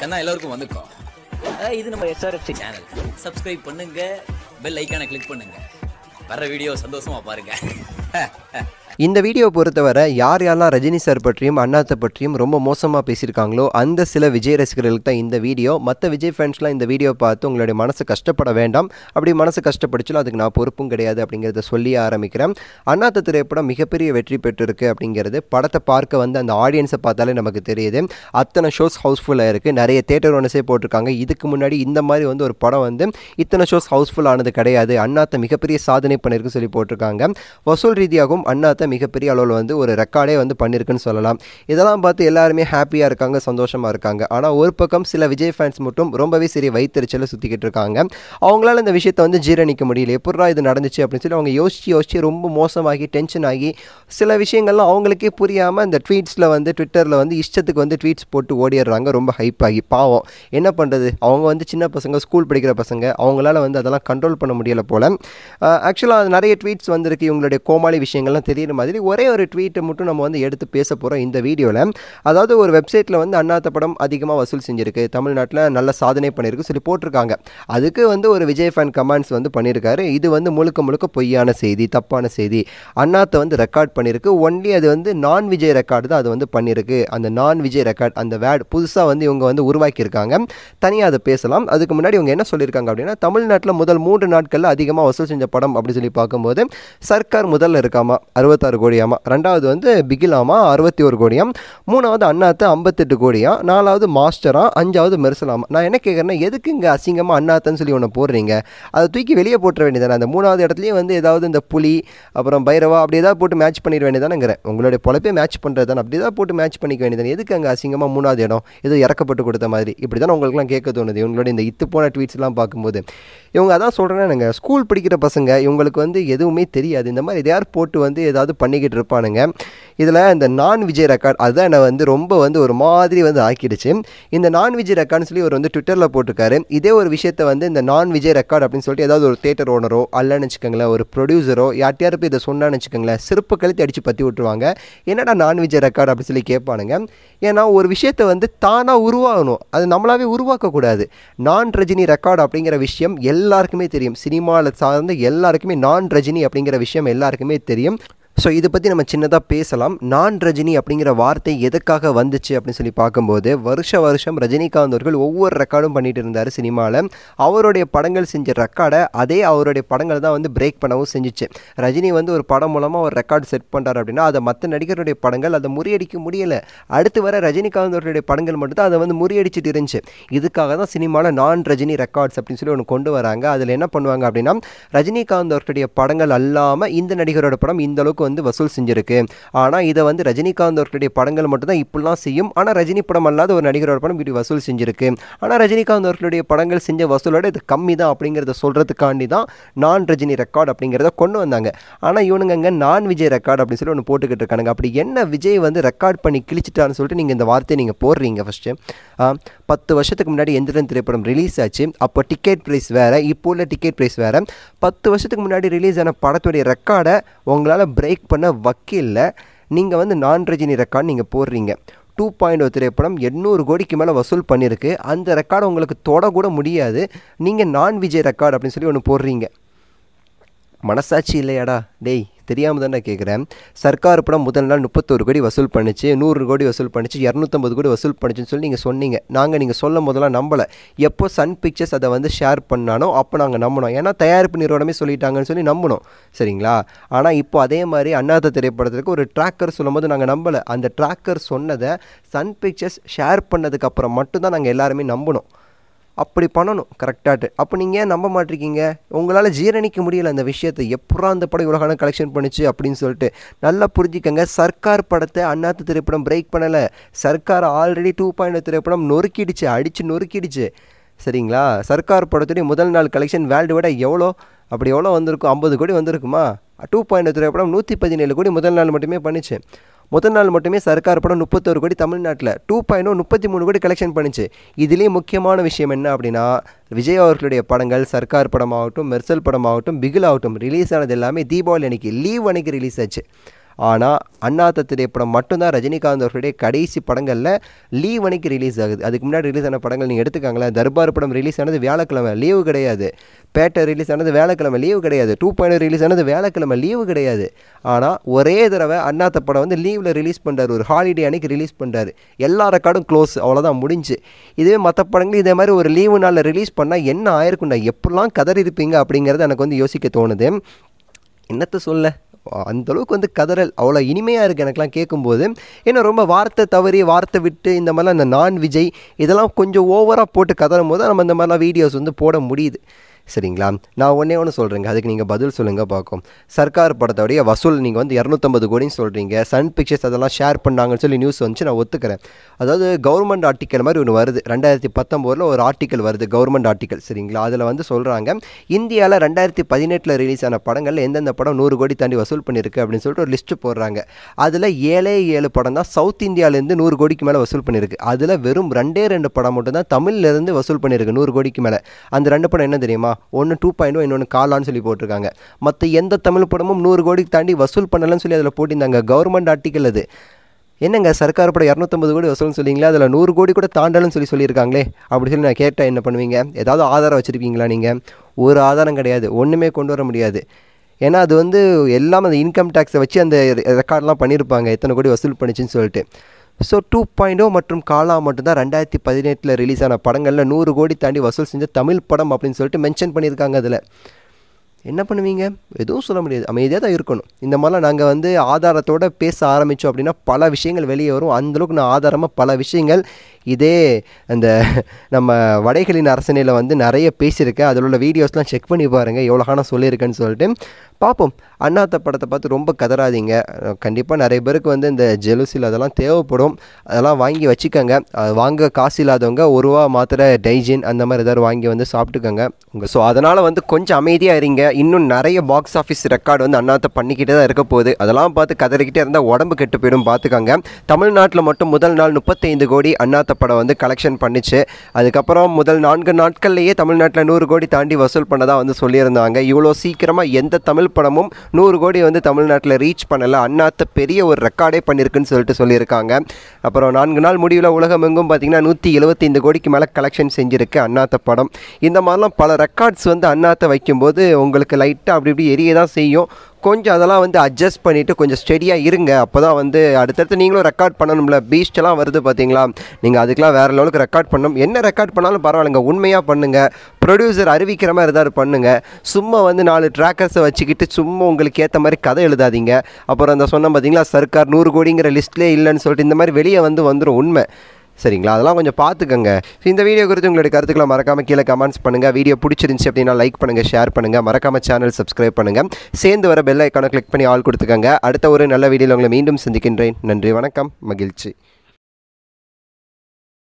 கண்ணா எல்லாருக்கும் வந்துக்கோ இது நம்ம எஸ்ஆர்எஃப்சி சேனல் சப்ஸ்கிரைப் பண்ணுங்க பெல் ஐக்கானை கிளிக் பண்ணுங்க வர வீடியோ சந்தோஷமா பாருங்க இந்த வீடியோ பொறுத்தவரை யார் யாரெல்லாம் ரஜினி சார் பற்றியும் அண்ணாத்தை பற்றியும் ரொம்ப மோசமாக பேசியிருக்காங்களோ அந்த சில விஜய் ரசிகர்களுக்கு தான் இந்த வீடியோ மற்ற விஜய் ஃபேன்ஸ்லாம் இந்த வீடியோ பார்த்து உங்களுடைய மனசு கஷ்டப்பட வேண்டாம் அப்படி மனசு கஷ்டப்படுச்சுலும் அதுக்கு நான் பொறுப்பும் கிடையாது அப்படிங்கிறத சொல்லி ஆரம்பிக்கிறேன் அண்ணாத்த திரைப்படம் மிகப்பெரிய வெற்றி பெற்றிருக்கு அப்படிங்கிறது படத்தை பார்க்க வந்து அந்த ஆடியன்ஸை பார்த்தாலே நமக்கு தெரியுது அத்தனை ஷோஸ் ஹவுஸ்ஃபுல்லாக இருக்குது நிறைய தேட்டர் ஒன்ஸே போட்டிருக்காங்க இதுக்கு முன்னாடி இந்த மாதிரி வந்து ஒரு படம் வந்து இத்தனை ஷோஸ் ஹவுஸ்ஃபுல் ஆனது கிடையாது அண்ணாத்த மிகப்பெரிய சாதனை பண்ணிருக்கு சொல்லி போட்டிருக்காங்க வசூல் ரீதியாகவும் அண்ணாத்த அடுத்த மிகப்பெரிய அளவில் வந்து ஒரு ரெக்கார்டே வந்து பண்ணியிருக்குன்னு சொல்லலாம் இதெல்லாம் பார்த்து எல்லாருமே ஹாப்பியாக இருக்காங்க சந்தோஷமாக இருக்காங்க ஆனால் ஒரு பக்கம் சில விஜய் ஃபேன்ஸ் மட்டும் ரொம்பவே சரி வைத்தறிச்சலை சுற்றிக்கிட்டு இருக்காங்க அவங்களால இந்த விஷயத்தை வந்து ஜீரணிக்க முடியல எப்படா இது நடந்துச்சு அப்படின்னு சொல்லி அவங்க யோசிச்சு யோசிச்சு ரொம்ப மோசமாகி டென்ஷன் ஆகி சில விஷயங்கள்லாம் அவங்களுக்கே புரியாமல் இந்த ட்வீட்ஸில் வந்து ட்விட்டரில் வந்து இஷ்டத்துக்கு வந்து ட்வீட்ஸ் போட்டு ஓடிடுறாங்க ரொம்ப ஹைப் ஆகி பாவம் என்ன பண்ணுறது அவங்க வந்து சின்ன பசங்க ஸ்கூல் படிக்கிற பசங்க அவங்களால வந்து அதெல்லாம் கண்ட்ரோல் பண்ண முடியலை போல் ஆக்சுவலாக நிறைய ட்வீட்ஸ் வந்திருக்கு இவங்களுடைய கோமாளி விஷயங்கள்லாம் தெரிய அப்படின்ற மாதிரி ஒரே ஒரு ட்வீட்டை மட்டும் நம்ம வந்து எடுத்து பேச போகிறோம் இந்த வீடியோவில் அதாவது ஒரு வெப்சைட்டில் வந்து அண்ணாத்த படம் அதிகமாக வசூல் செஞ்சிருக்கு தமிழ்நாட்டில் நல்ல சாதனை பண்ணியிருக்கு சொல்லி போட்டிருக்காங்க அதுக்கு வந்து ஒரு விஜய் ஃபேன் கமெண்ட்ஸ் வந்து பண்ணியிருக்காரு இது வந்து முழுக்க முழுக்க பொய்யான செய்தி தப்பான செய்தி அண்ணாத்தை வந்து ரெக்கார்ட் பண்ணியிருக்கு ஒன்லி அது வந்து நான் விஜய் ரெக்கார்டு தான் அது வந்து பண்ணியிருக்கு அந்த நான் விஜய் ரெக்கார்ட் அந்த வேர்டு புதுசாக வந்து இவங்க வந்து உருவாக்கியிருக்காங்க தனியாக அதை பேசலாம் அதுக்கு முன்னாடி இவங்க என்ன சொல்லியிருக்காங்க அப்படின்னா தமிழ்நாட்டில் முதல் மூன்று நாட்களில் அதிகமாக வசூல் செஞ்ச படம் அப்படின்னு சொல்லி பார்க்கும்போது சர்க்கார் முதல்ல இருக்காமா அறுபத்தி இருபத்தாறு கோடியாமா ரெண்டாவது வந்து பிகிலாமா அறுபத்தி ஒரு கோடியாம் மூணாவது அண்ணாத்து ஐம்பத்தெட்டு கோடியா நாலாவது மாஸ்டரா அஞ்சாவது மெர்சலாமா நான் என்ன கேட்குறேன்னா இங்கே அசிங்கமாக அண்ணாத்தன்னு சொல்லி ஒன்று போடுறீங்க அதை தூக்கி வெளியே போட்டுற வேண்டியதானே அந்த மூணாவது இடத்துலையும் வந்து ஏதாவது இந்த புலி அப்புறம் பைரவா அப்படி ஏதாவது போட்டு மேட்ச் பண்ணிட வேண்டியதானுங்கிற உங்களுடைய பொழப்பே மேட்ச் பண்ணுறது தானே அப்படி தான் போட்டு மேட்ச் பண்ணிக்க வேண்டியதானே எதுக்கு அங்கே அசிங்கமாக மூணாவது இடம் ஏதோ இறக்கப்பட்டு கொடுத்த மாதிரி இப்படி தான் உங்களுக்குலாம் கேட்க தோணுது இவங்களோட இந்த இத்து போன ட்வீட்ஸ்லாம் பார்க்கும்போது இவங்க அதான் சொல்கிறேன் நாங்கள் ஸ்கூல் படிக்கிற பசங்க இவங்களுக்கு வந்து எதுவுமே தெரியாது இந்த மாதிரி எதையாவது போட்டு வந்து ஏதாவது ஏதாவது பண்ணிக்கிட்டு இருப்பானுங்க இதில் இந்த நான் விஜய் ரெக்கார்ட் அதுதான் என்னை வந்து ரொம்ப வந்து ஒரு மாதிரி வந்து ஆக்கிடுச்சு இந்த நான் விஜய் ரெக்கார்ட்னு சொல்லி அவர் வந்து ட்விட்டரில் போட்டிருக்காரு இதே ஒரு விஷயத்தை வந்து இந்த நான் விஜய் ரெக்கார்ட் அப்படின்னு சொல்லிட்டு ஏதாவது ஒரு தேட்டர் ஓனரோ அல்லன்னு வச்சுக்கோங்களேன் ஒரு ப்ரொடியூசரோ யார்ட்டையாரு போய் இதை சொன்னான்னு வச்சுக்கோங்களேன் சிறப்பு கழுத்து அடித்து பற்றி விட்டுருவாங்க என்னடா நான் விஜய் ரெக்கார்ட் அப்படின்னு சொல்லி கேட்பானுங்க ஏன்னா ஒரு விஷயத்தை வந்து தானாக உருவாகணும் அது நம்மளாவே உருவாக்கக்கூடாது நான் ரஜினி ரெக்கார்டு அப்படிங்கிற விஷயம் எல்லாருக்குமே தெரியும் சினிமாவில் சார்ந்த எல்லாருக்குமே நான் ரஜினி அப்படிங்கிற விஷயம் எல்லாருக்குமே தெரியும் ஸோ இதை பற்றி நம்ம சின்னதாக பேசலாம் நான் ரஜினி அப்படிங்கிற வார்த்தை எதுக்காக வந்துச்சு அப்படின்னு சொல்லி பார்க்கும்போது வருஷ வருஷம் ரஜினிகாந்த் அவர்கள் ஒவ்வொரு ரெக்கார்டும் பண்ணிட்டு இருந்தார் சினிமாவில் அவருடைய படங்கள் செஞ்ச ரெக்கார்டை அதே அவருடைய படங்கள் தான் வந்து பிரேக் பண்ணவும் செஞ்சிச்சு ரஜினி வந்து ஒரு படம் மூலமாக ஒரு ரெக்கார்டு செட் பண்ணுறாரு அப்படின்னா அதை மற்ற நடிகருடைய படங்கள் அதை முறியடிக்க முடியலை அடுத்து வர ரஜினிகாந்த் அவருடைய படங்கள் மட்டும்தான் அதை வந்து முறியடிச்சிட்டு இருந்துச்சு இதுக்காக தான் சினிமாவில் நான் ரஜினி ரெக்கார்ட்ஸ் அப்படின்னு சொல்லி ஒன்று கொண்டு வராங்க அதில் என்ன பண்ணுவாங்க அப்படின்னா ரஜினிகாந்த் அவர்களுடைய படங்கள் அல்லாமல் இந்த நடிகரோட படம் இந்தளவுக்கு வந்து வந்து வசூல் செஞ்சிருக்கு ஆனால் இதை வந்து ரஜினிகாந்த் அவர்களுடைய படங்கள் மட்டும்தான் இப்படிலாம் செய்யும் ஆனால் ரஜினி படம் அல்லாத ஒரு நடிகரோட படம் இப்படி வசூல் செஞ்சிருக்கு ஆனால் ரஜினிகாந்த் அவர்களுடைய படங்கள் செஞ்ச வசூலோட இது கம்மி தான் அப்படிங்கிறத சொல்கிறதுக்காண்டி தான் நான் ரஜினி ரெக்கார்டு அப்படிங்கிறத கொண்டு வந்தாங்க ஆனால் இவனுங்க நான் விஜய் ரெக்கார்டு அப்படின்னு சொல்லி ஒன்று போட்டுக்கிட்டு இருக்கானுங்க அப்படி என்ன விஜய் வந்து ரெக்கார்ட் பண்ணி கிழிச்சிட்டான்னு சொல்லிட்டு நீங்கள் இந்த வார்த்தையை நீங்கள் போடுறீங்க ஃபஸ்ட்டு பத்து வருஷத்துக்கு முன்னாடி எந்திரன் திரைப்படம் ரிலீஸ் ஆச்சு அப்போ டிக்கெட் ப்ரைஸ் வேறு இப்போ உள்ள டிக்கெட் ப்ரைஸ் வேறு பத்து வருஷத்துக்கு முன்னாடி ரிலீஸ் ஆன படத்துடைய ரெக்கார்டை உங்களால் பிரேக் ஸ்ட்ரைக் பண்ண வக்கீலில் நீங்கள் வந்து நான் ரஜினி ரெக்கார்டு நீங்கள் போடுறீங்க டூ பாயிண்ட் ஒரு திரைப்படம் எண்ணூறு கோடிக்கு மேலே வசூல் பண்ணியிருக்கு அந்த ரெக்கார்டை உங்களுக்கு தொடக்கூட முடியாது நீங்கள் நான் விஜய் ரெக்கார்டு அப்படின்னு சொல்லி ஒன்று போடுறீங்க மனசாட்சி இல்லையாடா டேய் தெரியாமல் தானே கேட்குறேன் சர்க்கார் படம் முதல் நாள் முப்பத்தோரு கோடி வசூல் பண்ணிச்சு நூறு கோடி வசூல் பண்ணிச்சு இரநூத்தம்பது கோடி வசூல் பண்ணிச்சுன்னு சொல்லி நீங்கள் சொன்னீங்க நாங்கள் நீங்கள் சொல்லும் போதெல்லாம் நம்பலை எப்போ சன் பிக்சர்ஸ் அதை வந்து ஷேர் பண்ணானோ அப்போ நாங்கள் நம்பினோம் ஏன்னா தயாரிப்பு நிறுவனமே சொல்லிட்டாங்கன்னு சொல்லி நம்பினோம் சரிங்களா ஆனால் இப்போ அதே மாதிரி அண்ணாத்த திரைப்படத்துக்கு ஒரு ட்ராக்கர் சொல்லும்போது நாங்கள் நம்பலை அந்த ட்ராக்கர் சொன்னதை சன் பிக்சர்ஸ் ஷேர் பண்ணதுக்கப்புறம் மட்டும்தான் நாங்கள் எல்லாருமே நம்பினோம் அப்படி பண்ணணும் கரெக்டாட்டு அப்போ நீங்கள் ஏன் நம்ப மாட்டிருக்கீங்க உங்களால் ஜீரணிக்க முடியல அந்த விஷயத்தை எப்படா அந்த படம் இவ்வளோ கலெக்ஷன் பண்ணுச்சு அப்படின்னு சொல்லிட்டு நல்லா புரிஞ்சுக்கங்க சர்க்கார் படத்தை அண்ணாத்து திரைப்படம் பிரேக் பண்ணலை சர்க்கார் ஆல்ரெடி டூ பாயிண்ட் திரைப்படம் நொறுக்கிடுச்சு அடித்து நொறுக்கிடுச்சு சரிங்களா சர்க்கார் படத்துடைய முதல் நாள் கலெக்ஷன் வேர்ல்டு விட எவ்வளோ அப்படி எவ்வளோ வந்திருக்கும் ஐம்பது கோடி வந்திருக்குமா டூ பாயிண்ட் oh திரைப்படம் நூற்றி பதினேழு கோடி முதல் நாள் மட்டுமே பண்ணிச்சு முதல் நாள் மட்டுமே சர்க்கார் படம் முப்பத்தோரு கோடி தமிழ்நாட்டில் டூ பாயிண்ட் முப்பத்தி மூணு கோடி கலெக்ஷன் பண்ணிச்சு இதுலேயும் முக்கியமான விஷயம் என்ன அப்படின்னா விஜய் அவர்களுடைய படங்கள் சர்க்கார் படமாகட்டும் மெர்சல் படமாகட்டும் பிகில் ஆகட்டும் ரிலீஸ் ஆனது எல்லாமே தீபாவளி அன்னைக்கு லீவ் அன்னைக்கு ரிலீஸ் ஆச்சு ஆனால் அண்ணாத்த திரைப்படம் மட்டும்தான் ரஜினிகாந்த் அவர்களுடைய கடைசி படங்களில் லீவ் அன்னைக்கு ரிலீஸ் ஆகுது அதுக்கு முன்னாடி ரிலீஸ் ஆன படங்கள் நீங்கள் எடுத்துக்காங்களேன் தர்பார் படம் ரிலீஸ் ஆனது வியாழக்கிழமை லீவு கிடையாது பேட்டை ரிலீஸ் ஆனது வேலைக்கிழமை லீவு கிடையாது டூ பாயிண்ட் ரிலீஸ் ஆனது வேலைக்கிழமை லீவு கிடையாது ஆனால் ஒரே தடவை அண்ணாத்த படம் வந்து லீவில் ரிலீஸ் பண்ணுறாரு ஒரு ஹாலிடே அன்னைக்கு ரிலீஸ் பண்ணுறாரு எல்லா ரெக்கார்டும் க்ளோஸ் அவ்வளோதான் முடிஞ்சு இதுவே மற்ற படங்கள் இதே மாதிரி ஒரு லீவு நாளில் ரிலீஸ் பண்ணால் என்ன ஆயிருக்குண்டா எப்படிலாம் கதறி இருப்பீங்க அப்படிங்கிறது எனக்கு வந்து யோசிக்க தோணுது என்னத்தை சொல்ல அந்தளவுக்கு வந்து கதறல் அவ்வளோ இனிமையாக இருக்குது எனக்குலாம் கேட்கும்போது ஏன்னா ரொம்ப வார்த்தை தவறி வார்த்தை விட்டு இந்த மாதிரிலாம் அந்த நான் விஜய் இதெல்லாம் கொஞ்சம் ஓவராக போட்டு கதறும் போது நம்ம இந்த மாதிரிலாம் வீடியோஸ் வந்து போட முடியுது சரிங்களா நான் ஒன்றே ஒன்று சொல்கிறேங்க அதுக்கு நீங்கள் பதில் சொல்லுங்கள் பார்க்கும் சர்க்கார் படத்தோடைய வசூல் நீங்கள் வந்து இரநூத்தம்பது கோடின்னு சொல்கிறீங்க சன் பிக்சர்ஸ் அதெல்லாம் ஷேர் பண்ணாங்கன்னு சொல்லி நியூஸ் வந்துச்சு நான் ஒத்துக்கிறேன் அதாவது கவர்மெண்ட் ஆர்டிக்கல் மாதிரி ஒன்று வருது ரெண்டாயிரத்தி பத்தொம்போதில் ஒரு ஆர்டிக்கல் வருது கவர்மெண்ட் ஆர்டிக்கல் சரிங்களா அதில் வந்து சொல்கிறாங்க இந்தியாவில் ரெண்டாயிரத்தி பதினெட்டில் ரிலீஸ் ஆன படங்களில் எந்தெந்த படம் நூறு கோடி தாண்டி வசூல் பண்ணியிருக்கு அப்படின்னு சொல்லிட்டு ஒரு லிஸ்ட்டு போடுறாங்க அதில் ஏழே ஏழு படம் தான் சவுத் இந்தியாவிலேருந்து நூறு கோடிக்கு மேலே வசூல் பண்ணியிருக்கு அதில் வெறும் ரெண்டே ரெண்டு படம் மட்டும் தான் தமிழ்லேருந்து வசூல் பண்ணியிருக்கு நூறு கோடிக்கு மேலே அந்த ரெண்டு படம் என்ன தெரியுமா ஒன்று டூ பாயிண்ட் ஓ oh, இன்னொன்று காலான்னு சொல்லி போட்டிருக்காங்க மற்ற எந்த தமிழ் படமும் நூறு கோடிக்கு தாண்டி வசூல் பண்ணலன்னு சொல்லி அதில் போட்டிருந்தாங்க கவர்மெண்ட் ஆர்டிக்கல் அது என்னங்க சர்க்கார் படம் இரநூத்தம்பது கோடி வசூல்னு சொல்லிங்களா அதில் நூறு கோடி கூட தாண்டலன்னு சொல்லி சொல்லியிருக்காங்களே அப்படி சொல்லி நான் கேட்டால் என்ன பண்ணுவீங்க ஏதாவது ஆதாரம் வச்சுருப்பீங்களா நீங்கள் ஒரு ஆதாரம் கிடையாது ஒன்றுமே கொண்டு வர முடியாது ஏன்னா அது வந்து எல்லாம் அந்த இன்கம் டேக்ஸை வச்சு அந்த ரெக்கார்ட்லாம் பண்ணியிருப்பாங்க எத்தனை கோடி வசூல் பண்ணிச்சுன்னு சொல்லிட்டு ஸோ டூ பாயிண்டோ மற்றும் காலா மட்டும்தான் ரெண்டாயிரத்தி பதினெட்டில் ரிலீஸ் ஆன படங்களில் நூறு கோடி தாண்டி வசூல் செஞ்ச தமிழ் படம் அப்படின்னு சொல்லிட்டு மென்ஷன் பண்ணியிருக்காங்க அதில் என்ன பண்ணுவீங்க எதுவும் சொல்ல முடியாது அமைதியாக தான் இருக்கணும் இந்த மாதிரிலாம் நாங்கள் வந்து ஆதாரத்தோடு பேச ஆரம்பித்தோம் அப்படின்னா பல விஷயங்கள் வெளியே வரும் அந்தளவுக்கு நான் ஆதாரமாக பல விஷயங்கள் இதே அந்த நம்ம வடைகளின் அரசனையில் வந்து நிறைய பேசியிருக்கேன் அதில் உள்ள வீடியோஸ்லாம் செக் பண்ணி பாருங்கள் எவ்வளோ ஹானா சொல்லியிருக்கேன்னு சொல்லிட்டு பார்ப்போம் அண்ணாத்த படத்தை பார்த்து ரொம்ப கதறாதீங்க கண்டிப்பாக நிறைய பேருக்கு வந்து இந்த ஜெலுசில் அதெல்லாம் தேவைப்படும் அதெல்லாம் வாங்கி வச்சுக்கோங்க வாங்க காசு இல்லாதவங்க ஒரு ரூபா மாத்திர டைஜின் அந்த மாதிரி ஏதாவது வாங்கி வந்து சாப்பிட்டுக்கோங்க உங்கள் ஸோ அதனால் வந்து கொஞ்சம் அமைதியாக இருங்க இன்னும் நிறைய பாக்ஸ் ஆஃபீஸ் ரெக்கார்டு வந்து அண்ணாத்த பண்ணிக்கிட்டே தான் இருக்க போகுது அதெல்லாம் பார்த்து கதறிக்கிட்டே இருந்தால் உடம்பு கெட்டு போயிடும் பார்த்துக்கோங்க தமிழ்நாட்டில் மட்டும் முதல் நாள் முப்பத்தைந்து கோடி அண்ணாத்த படம் வந்து கலெக்ஷன் பண்ணிச்சு அதுக்கப்புறம் முதல் நான்கு நாட்கள்லேயே தமிழ்நாட்டில் நூறு கோடி தாண்டி வசூல் பண்ணதாக வந்து சொல்லியிருந்தாங்க இவ்வளோ சீக்கிரமாக எந்த தமிழ் படமும் நூறு கோடி வந்து தமிழ்நாட்டில் ரீச் பண்ணலை அண்ணாத்த பெரிய ஒரு ரெக்கார்டே பண்ணியிருக்குன்னு சொல்லிட்டு சொல்லியிருக்காங்க அப்புறம் நான்கு நாள் முடிவில் உலகம் எங்கும் பார்த்தீங்கன்னா நூற்றி எழுபத்தைந்து கோடிக்கு மேலே கலெக்ஷன் செஞ்சுருக்கு அண்ணாத்த படம் இந்த மாதிரிலாம் பல ரெக்கார்ட்ஸ் வந்து அண்ணாத்த வைக்கும்போது உங்களுக்கு உங்களுக்கு லைட்டாக அப்படி இப்படி எரிய தான் செய்யும் கொஞ்சம் அதெல்லாம் வந்து அட்ஜஸ்ட் பண்ணிவிட்டு கொஞ்சம் ஸ்டெடியாக இருங்க அப்போ தான் வந்து அடுத்தடுத்து நீங்களும் ரெக்கார்ட் பண்ணணும்ல பீஸ்டெல்லாம் வருது பார்த்தீங்களா நீங்கள் அதுக்கெலாம் வேறு லெவலுக்கு ரெக்கார்ட் பண்ணணும் என்ன ரெக்கார்ட் பண்ணாலும் பரவாயில்லைங்க உண்மையாக பண்ணுங்கள் ப்ரொடியூசர் அறிவிக்கிற மாதிரி ஏதாவது பண்ணுங்கள் சும்மா வந்து நாலு ட்ராக்கர்ஸை வச்சுக்கிட்டு சும்மா உங்களுக்கு ஏற்ற மாதிரி கதை எழுதாதீங்க அப்புறம் அந்த சொன்ன பார்த்தீங்களா சர்க்கார் நூறு கோடிங்கிற லிஸ்ட்லேயே இல்லைன்னு சொல்லிட்டு இந்த மாதிரி வெளியே வந்து வந்துடும் உண்மை சரிங்களா அதெல்லாம் கொஞ்சம் பார்த்துக்கங்க இந்த வீடியோ குறித்து உங்களுடைய கருத்துக்களை மறக்காமல் கீழே கமெண்ட்ஸ் பண்ணுங்கள் வீடியோ பிடிச்சிருந்துச்சி அப்படின்னா லைக் பண்ணுங்கள் ஷேர் பண்ணுங்கள் மறக்காமல் சேனல் சப்ஸ்கிரைப் பண்ணுங்கள் சேர்ந்து வர பெல் ஐக்கானை கிளிக் பண்ணி ஆள் கொடுத்துக்கங்க அடுத்த ஒரு நல்ல வீடியோவில் உங்களை மீண்டும் சந்திக்கின்றேன் நன்றி வணக்கம் மகிழ்ச்சி